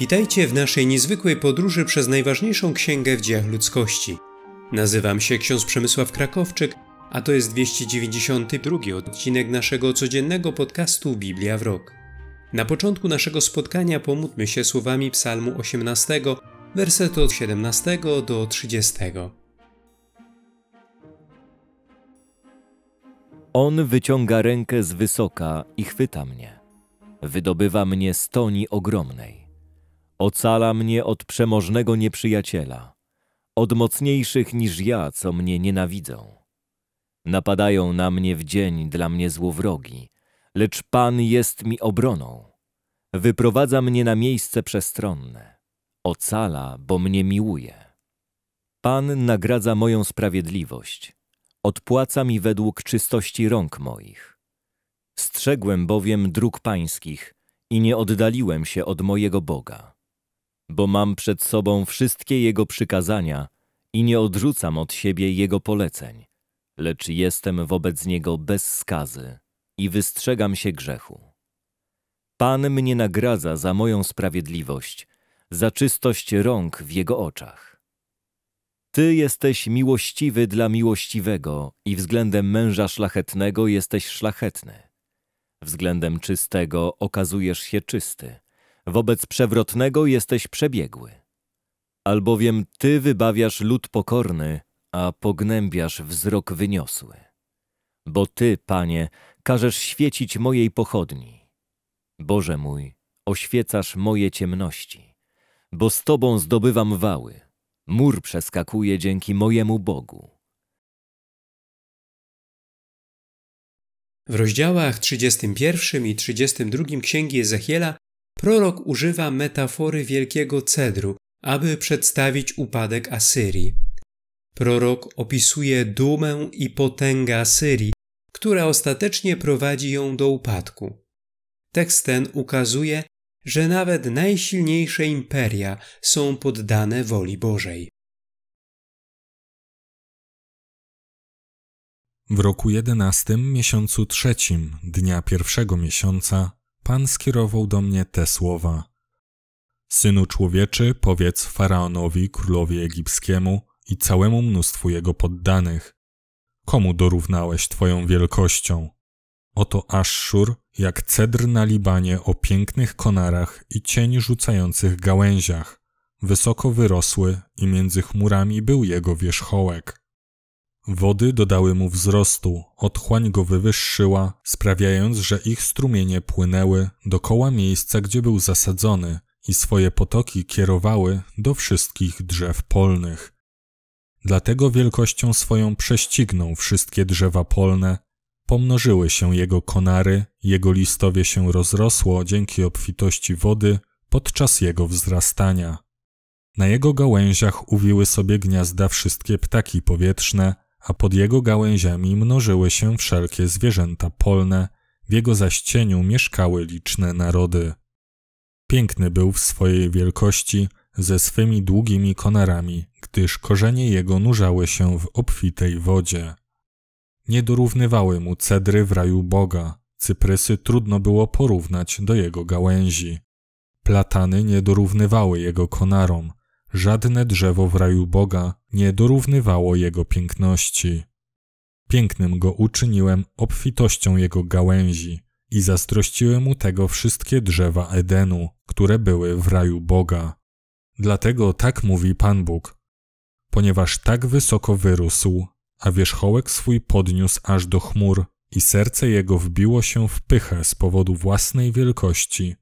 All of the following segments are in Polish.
Witajcie w naszej niezwykłej podróży przez najważniejszą księgę w dziejach ludzkości. Nazywam się ksiądz Przemysław Krakowczyk, a to jest 292 odcinek naszego codziennego podcastu Biblia w Rok. Na początku naszego spotkania pomódlmy się słowami Psalmu 18, wersetu od 17 do 30. On wyciąga rękę z wysoka i chwyta mnie. Wydobywa mnie z toni ogromnej. Ocala mnie od przemożnego nieprzyjaciela, od mocniejszych niż ja, co mnie nienawidzą. Napadają na mnie w dzień dla mnie złowrogi, lecz Pan jest mi obroną. Wyprowadza mnie na miejsce przestronne. Ocala, bo mnie miłuje. Pan nagradza moją sprawiedliwość. Odpłaca mi według czystości rąk moich. Strzegłem bowiem dróg pańskich i nie oddaliłem się od mojego Boga bo mam przed sobą wszystkie Jego przykazania i nie odrzucam od siebie Jego poleceń, lecz jestem wobec Niego bez skazy i wystrzegam się grzechu. Pan mnie nagradza za moją sprawiedliwość, za czystość rąk w Jego oczach. Ty jesteś miłościwy dla miłościwego i względem męża szlachetnego jesteś szlachetny. Względem czystego okazujesz się czysty, wobec przewrotnego jesteś przebiegły. Albowiem Ty wybawiasz lud pokorny, a pognębiasz wzrok wyniosły. Bo Ty, Panie, każesz świecić mojej pochodni. Boże mój, oświecasz moje ciemności, bo z Tobą zdobywam wały. Mur przeskakuje dzięki mojemu Bogu. W rozdziałach 31 i 32 Księgi Ezechiela Prorok używa metafory wielkiego cedru, aby przedstawić upadek Asyrii. Prorok opisuje dumę i potęgę Asyrii, która ostatecznie prowadzi ją do upadku. Tekst ten ukazuje, że nawet najsilniejsze imperia są poddane woli Bożej. W roku jedenastym miesiącu trzecim, dnia pierwszego miesiąca, Pan skierował do mnie te słowa. Synu człowieczy, powiedz faraonowi, królowi egipskiemu i całemu mnóstwu jego poddanych. Komu dorównałeś twoją wielkością? Oto Aszur, jak cedr na Libanie o pięknych konarach i cień rzucających gałęziach. Wysoko wyrosły i między chmurami był jego wierzchołek. Wody dodały mu wzrostu, otchłań go wywyższyła, sprawiając, że ich strumienie płynęły dokoła miejsca, gdzie był zasadzony i swoje potoki kierowały do wszystkich drzew polnych. Dlatego wielkością swoją prześcignął wszystkie drzewa polne, pomnożyły się jego konary, jego listowie się rozrosło dzięki obfitości wody podczas jego wzrastania. Na jego gałęziach uwiły sobie gniazda wszystkie ptaki powietrzne, a pod jego gałęziami mnożyły się wszelkie zwierzęta polne, w jego zaścieniu mieszkały liczne narody. Piękny był w swojej wielkości, ze swymi długimi konarami, gdyż korzenie jego nurzały się w obfitej wodzie. Nie dorównywały mu cedry w raju Boga, cyprysy trudno było porównać do jego gałęzi. Platany nie dorównywały jego konarom, Żadne drzewo w raju Boga nie dorównywało jego piękności. Pięknym go uczyniłem obfitością jego gałęzi i zastrościłem mu tego wszystkie drzewa Edenu, które były w raju Boga. Dlatego tak mówi Pan Bóg, ponieważ tak wysoko wyrósł, a wierzchołek swój podniósł aż do chmur i serce jego wbiło się w pychę z powodu własnej wielkości,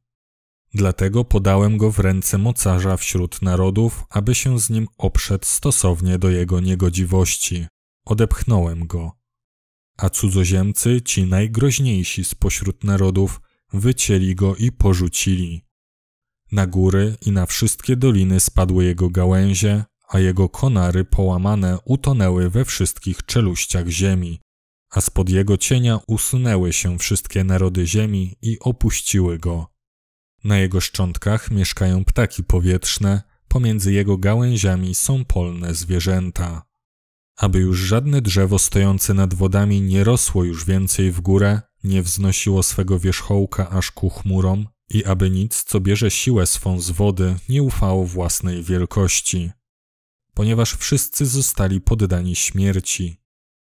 Dlatego podałem go w ręce mocarza wśród narodów, aby się z nim oprzeć stosownie do jego niegodziwości. Odepchnąłem go. A cudzoziemcy, ci najgroźniejsi spośród narodów, wycięli go i porzucili. Na góry i na wszystkie doliny spadły jego gałęzie, a jego konary połamane utonęły we wszystkich czeluściach ziemi, a spod jego cienia usunęły się wszystkie narody ziemi i opuściły go. Na jego szczątkach mieszkają ptaki powietrzne, pomiędzy jego gałęziami są polne zwierzęta. Aby już żadne drzewo stojące nad wodami nie rosło już więcej w górę, nie wznosiło swego wierzchołka aż ku chmurom i aby nic, co bierze siłę swą z wody, nie ufało własnej wielkości. Ponieważ wszyscy zostali poddani śmierci.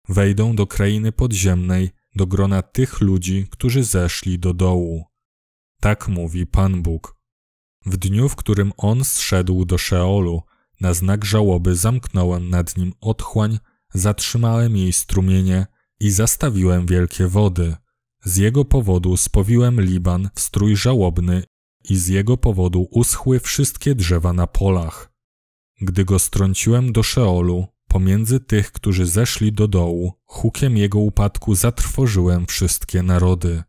Wejdą do krainy podziemnej, do grona tych ludzi, którzy zeszli do dołu. Tak mówi Pan Bóg. W dniu, w którym on zszedł do Szeolu, na znak żałoby zamknąłem nad nim otchłań, zatrzymałem jej strumienie i zastawiłem wielkie wody. Z jego powodu spowiłem Liban w strój żałobny i z jego powodu uschły wszystkie drzewa na polach. Gdy go strąciłem do Szeolu, pomiędzy tych, którzy zeszli do dołu, hukiem jego upadku zatrwożyłem wszystkie narody.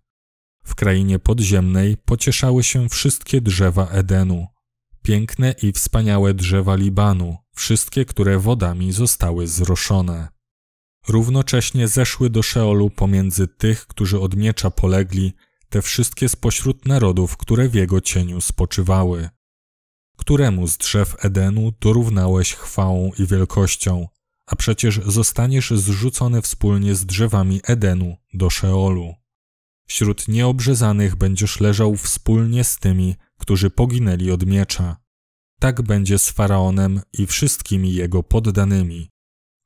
W krainie podziemnej pocieszały się wszystkie drzewa Edenu, piękne i wspaniałe drzewa Libanu, wszystkie, które wodami zostały zroszone. Równocześnie zeszły do Szeolu pomiędzy tych, którzy od miecza polegli, te wszystkie spośród narodów, które w jego cieniu spoczywały. Któremu z drzew Edenu dorównałeś chwałą i wielkością, a przecież zostaniesz zrzucony wspólnie z drzewami Edenu do Szeolu. Wśród nieobrzezanych będziesz leżał wspólnie z tymi, którzy poginęli od miecza. Tak będzie z faraonem i wszystkimi jego poddanymi.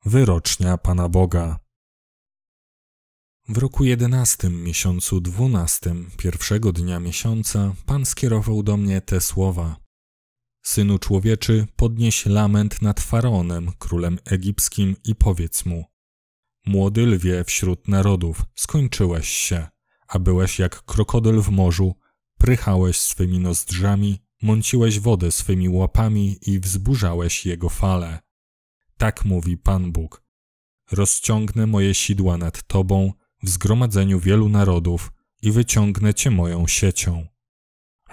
Wyrocznia Pana Boga. W roku jedenastym miesiącu dwunastym, pierwszego dnia miesiąca, Pan skierował do mnie te słowa. Synu człowieczy, podnieś lament nad faraonem, królem egipskim, i powiedz mu: Młody lwie wśród narodów, skończyłeś się a byłeś jak krokodyl w morzu, prychałeś swymi nozdrzami, mąciłeś wodę swymi łapami i wzburzałeś jego fale. Tak mówi Pan Bóg. Rozciągnę moje sidła nad tobą w zgromadzeniu wielu narodów i wyciągnę cię moją siecią.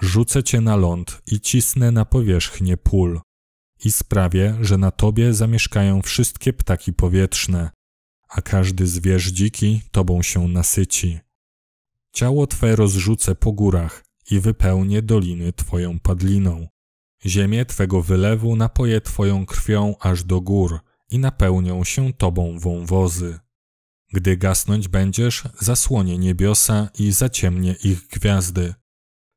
Rzucę cię na ląd i cisnę na powierzchnię pól i sprawię, że na tobie zamieszkają wszystkie ptaki powietrzne, a każdy zwierz dziki tobą się nasyci. Ciało Twe rozrzucę po górach i wypełnię doliny Twoją padliną. Ziemię Twego wylewu napoję Twoją krwią aż do gór i napełnią się Tobą wąwozy. Gdy gasnąć będziesz, zasłonię niebiosa i zaciemnię ich gwiazdy.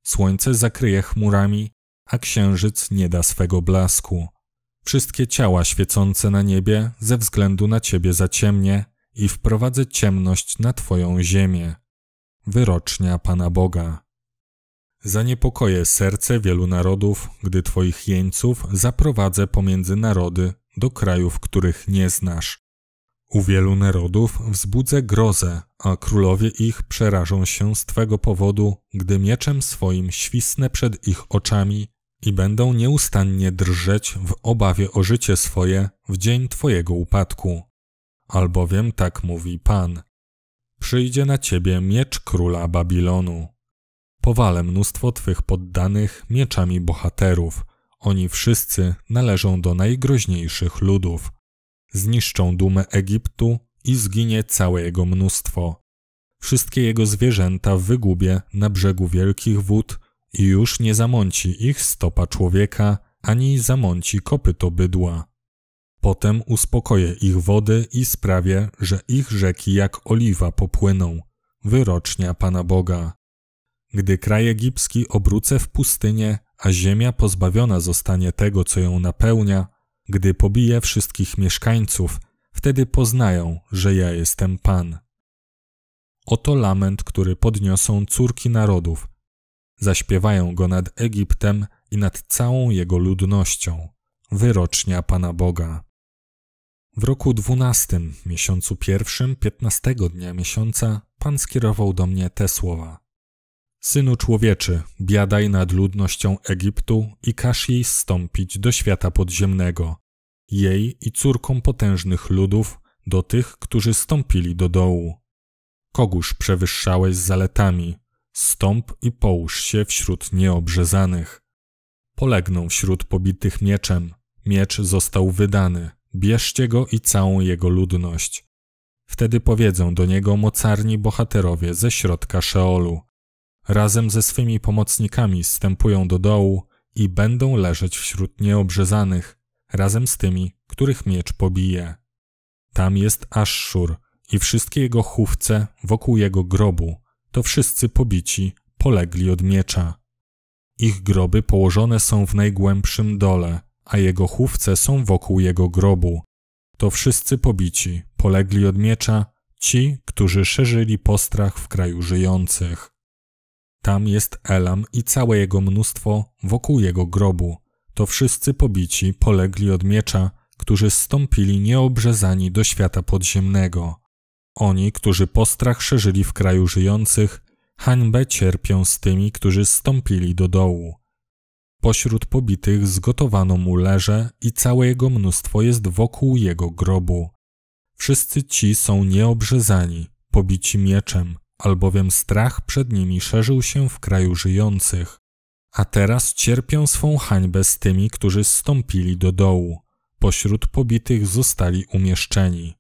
Słońce zakryje chmurami, a księżyc nie da swego blasku. Wszystkie ciała świecące na niebie ze względu na Ciebie zaciemnię i wprowadzę ciemność na Twoją ziemię wyrocznia Pana Boga. Zaniepokoję serce wielu narodów, gdy Twoich jeńców zaprowadzę pomiędzy narody do krajów, których nie znasz. U wielu narodów wzbudzę grozę, a królowie ich przerażą się z Twego powodu, gdy mieczem swoim świsnę przed ich oczami i będą nieustannie drżeć w obawie o życie swoje w dzień Twojego upadku. Albowiem tak mówi Pan – przyjdzie na ciebie miecz króla Babilonu. Powalę mnóstwo twych poddanych mieczami bohaterów. Oni wszyscy należą do najgroźniejszych ludów. Zniszczą dumę Egiptu i zginie całe jego mnóstwo. Wszystkie jego zwierzęta wygubię na brzegu wielkich wód i już nie zamąci ich stopa człowieka, ani zamąci kopyto bydła. Potem uspokoję ich wody i sprawię, że ich rzeki jak oliwa popłyną. Wyrocznia Pana Boga. Gdy kraj egipski obrócę w pustynię, a ziemia pozbawiona zostanie tego, co ją napełnia, gdy pobiję wszystkich mieszkańców, wtedy poznają, że ja jestem Pan. Oto lament, który podniosą córki narodów. Zaśpiewają go nad Egiptem i nad całą jego ludnością. Wyrocznia Pana Boga. W roku dwunastym, miesiącu pierwszym, piętnastego dnia miesiąca, Pan skierował do mnie te słowa. Synu człowieczy, biadaj nad ludnością Egiptu i każ jej zstąpić do świata podziemnego, jej i córkom potężnych ludów, do tych, którzy stąpili do dołu. Kogóż przewyższałeś zaletami, stąp i połóż się wśród nieobrzezanych. Polegną wśród pobitych mieczem, miecz został wydany – Bierzcie go i całą jego ludność. Wtedy powiedzą do niego mocarni bohaterowie ze środka Szeolu. Razem ze swymi pomocnikami wstępują do dołu i będą leżeć wśród nieobrzezanych, razem z tymi, których miecz pobije. Tam jest Aszur i wszystkie jego chówce wokół jego grobu, to wszyscy pobici polegli od miecza. Ich groby położone są w najgłębszym dole, a jego chówce są wokół jego grobu. To wszyscy pobici, polegli od miecza, ci, którzy szerzyli postrach w kraju żyjących. Tam jest Elam i całe jego mnóstwo wokół jego grobu. To wszyscy pobici, polegli od miecza, którzy stąpili nieobrzezani do świata podziemnego. Oni, którzy postrach szerzyli w kraju żyjących, hańbę cierpią z tymi, którzy stąpili do dołu. Pośród pobitych zgotowano mu leże i całe jego mnóstwo jest wokół jego grobu. Wszyscy ci są nieobrzezani, pobici mieczem, albowiem strach przed nimi szerzył się w kraju żyjących. A teraz cierpią swą hańbę z tymi, którzy stąpili do dołu. Pośród pobitych zostali umieszczeni.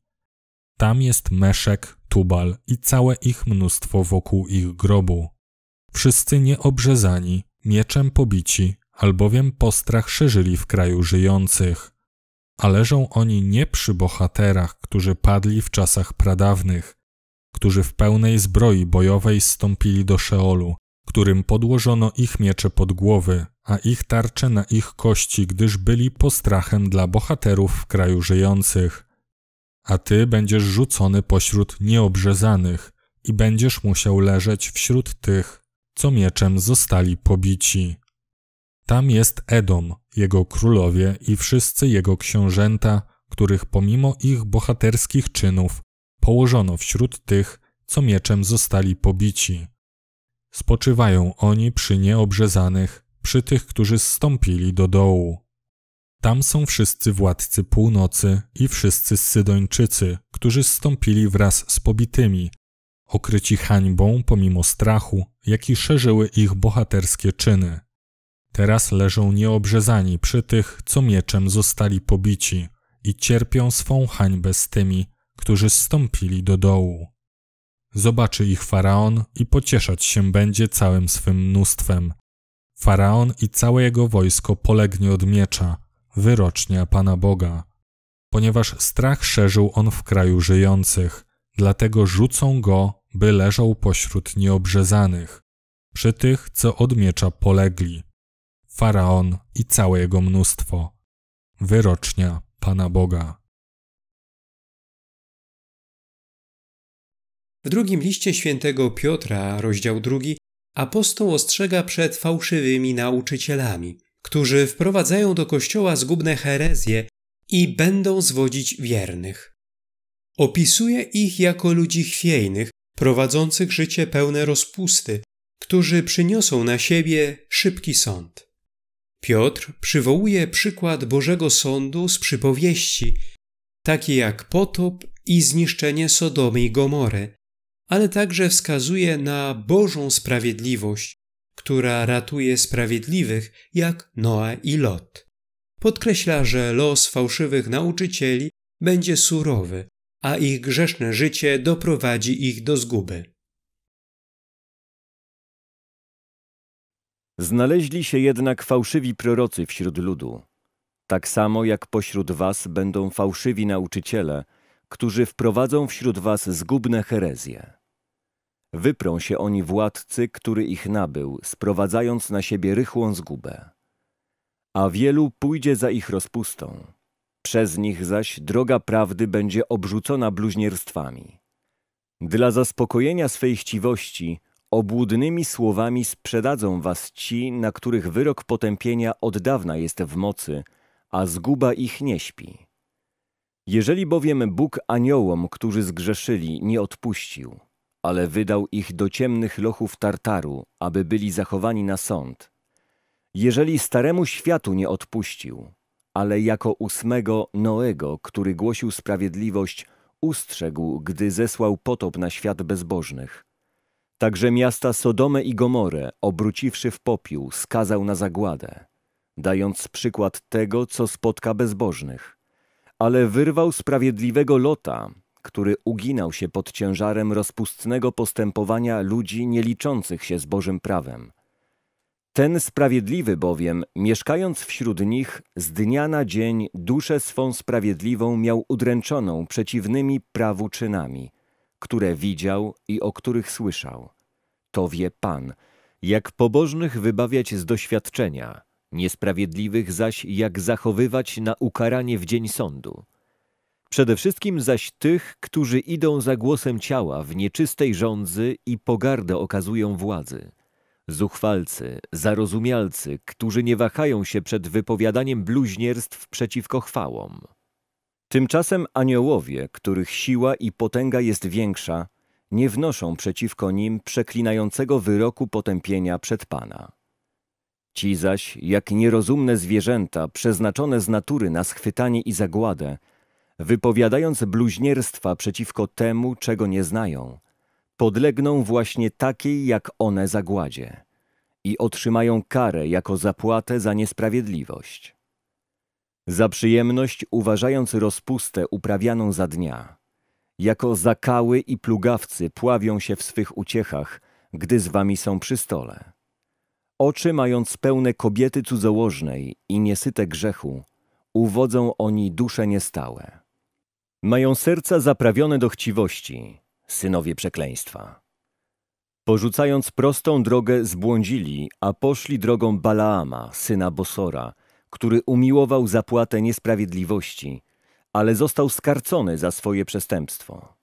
Tam jest Meszek, Tubal i całe ich mnóstwo wokół ich grobu. Wszyscy nieobrzezani, mieczem pobici, albowiem postrach szerzyli w kraju żyjących. A leżą oni nie przy bohaterach, którzy padli w czasach pradawnych, którzy w pełnej zbroi bojowej stąpili do Szeolu, którym podłożono ich miecze pod głowy, a ich tarcze na ich kości, gdyż byli postrachem dla bohaterów w kraju żyjących. A ty będziesz rzucony pośród nieobrzezanych i będziesz musiał leżeć wśród tych, co mieczem zostali pobici. Tam jest Edom, jego królowie i wszyscy jego książęta, których pomimo ich bohaterskich czynów położono wśród tych, co mieczem zostali pobici. Spoczywają oni przy nieobrzezanych, przy tych, którzy zstąpili do dołu. Tam są wszyscy władcy północy i wszyscy Sydończycy, którzy zstąpili wraz z pobitymi, okryci hańbą pomimo strachu, jaki szerzyły ich bohaterskie czyny. Teraz leżą nieobrzezani przy tych, co mieczem zostali pobici i cierpią swą hańbę z tymi, którzy zstąpili do dołu. Zobaczy ich faraon i pocieszać się będzie całym swym mnóstwem. Faraon i całe jego wojsko polegnie od miecza, wyrocznia Pana Boga. Ponieważ strach szerzył on w kraju żyjących, dlatego rzucą go, by leżał pośród nieobrzezanych, przy tych, co od miecza polegli faraon i całe jego mnóstwo. Wyrocznia Pana Boga. W drugim liście świętego Piotra, rozdział drugi, apostoł ostrzega przed fałszywymi nauczycielami, którzy wprowadzają do kościoła zgubne herezje i będą zwodzić wiernych. Opisuje ich jako ludzi chwiejnych, prowadzących życie pełne rozpusty, którzy przyniosą na siebie szybki sąd. Piotr przywołuje przykład Bożego Sądu z przypowieści, takie jak potop i zniszczenie Sodomy i Gomory, ale także wskazuje na Bożą sprawiedliwość, która ratuje sprawiedliwych jak Noa i Lot. Podkreśla, że los fałszywych nauczycieli będzie surowy, a ich grzeszne życie doprowadzi ich do zguby. Znaleźli się jednak fałszywi prorocy wśród ludu, tak samo jak pośród was będą fałszywi nauczyciele, którzy wprowadzą wśród was zgubne herezje. Wyprą się oni władcy, który ich nabył, sprowadzając na siebie rychłą zgubę. A wielu pójdzie za ich rozpustą. Przez nich zaś droga prawdy będzie obrzucona bluźnierstwami. Dla zaspokojenia swej chciwości Obłudnymi słowami sprzedadzą was ci, na których wyrok potępienia od dawna jest w mocy, a zguba ich nie śpi. Jeżeli bowiem Bóg aniołom, którzy zgrzeszyli, nie odpuścił, ale wydał ich do ciemnych lochów Tartaru, aby byli zachowani na sąd. Jeżeli staremu światu nie odpuścił, ale jako ósmego Noego, który głosił sprawiedliwość, ustrzegł, gdy zesłał potop na świat bezbożnych – Także miasta Sodomę i Gomorę, obróciwszy w popiół, skazał na zagładę, dając przykład tego, co spotka bezbożnych. Ale wyrwał sprawiedliwego Lota, który uginał się pod ciężarem rozpustnego postępowania ludzi nieliczących się z Bożym prawem. Ten sprawiedliwy bowiem, mieszkając wśród nich, z dnia na dzień duszę swą sprawiedliwą miał udręczoną przeciwnymi prawu czynami – które widział i o których słyszał. To wie Pan, jak pobożnych wybawiać z doświadczenia, niesprawiedliwych zaś jak zachowywać na ukaranie w dzień sądu. Przede wszystkim zaś tych, którzy idą za głosem ciała w nieczystej rządzy i pogardę okazują władzy. Zuchwalcy, zarozumialcy, którzy nie wahają się przed wypowiadaniem bluźnierstw przeciwko chwałom. Tymczasem aniołowie, których siła i potęga jest większa, nie wnoszą przeciwko nim przeklinającego wyroku potępienia przed Pana. Ci zaś, jak nierozumne zwierzęta, przeznaczone z natury na schwytanie i zagładę, wypowiadając bluźnierstwa przeciwko temu, czego nie znają, podlegną właśnie takiej jak one zagładzie i otrzymają karę jako zapłatę za niesprawiedliwość. Za przyjemność uważając rozpustę uprawianą za dnia. Jako zakały i plugawcy pławią się w swych uciechach, gdy z wami są przy stole. Oczy mając pełne kobiety cudzołożnej i niesyte grzechu, uwodzą oni dusze niestałe. Mają serca zaprawione do chciwości, synowie przekleństwa. Porzucając prostą drogę zbłądzili, a poszli drogą Balaama, syna Bosora, który umiłował zapłatę niesprawiedliwości, ale został skarcony za swoje przestępstwo.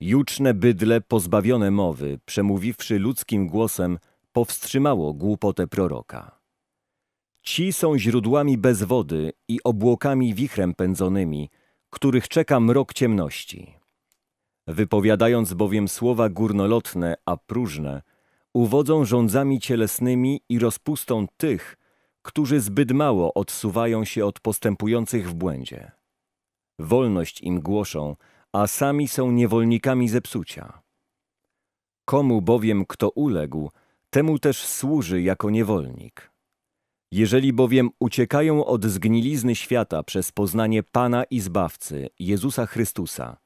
Juczne bydle pozbawione mowy, przemówiwszy ludzkim głosem, powstrzymało głupotę proroka. Ci są źródłami bez wody i obłokami wichrem pędzonymi, których czeka mrok ciemności. Wypowiadając bowiem słowa górnolotne, a próżne, uwodzą rządzami cielesnymi i rozpustą tych, którzy zbyt mało odsuwają się od postępujących w błędzie. Wolność im głoszą, a sami są niewolnikami zepsucia. Komu bowiem kto uległ, temu też służy jako niewolnik. Jeżeli bowiem uciekają od zgnilizny świata przez poznanie Pana i Zbawcy, Jezusa Chrystusa,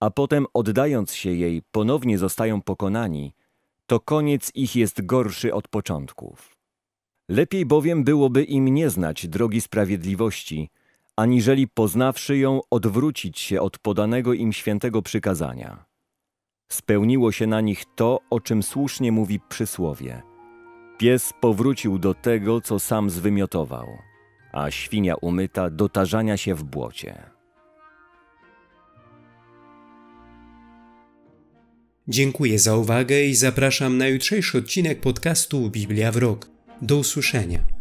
a potem oddając się jej ponownie zostają pokonani, to koniec ich jest gorszy od początków. Lepiej bowiem byłoby im nie znać drogi sprawiedliwości, aniżeli poznawszy ją odwrócić się od podanego im świętego przykazania. Spełniło się na nich to, o czym słusznie mówi przysłowie. Pies powrócił do tego, co sam zwymiotował, a świnia umyta do tarzania się w błocie. Dziękuję za uwagę i zapraszam na jutrzejszy odcinek podcastu Biblia w Rok. Do usłyszenia.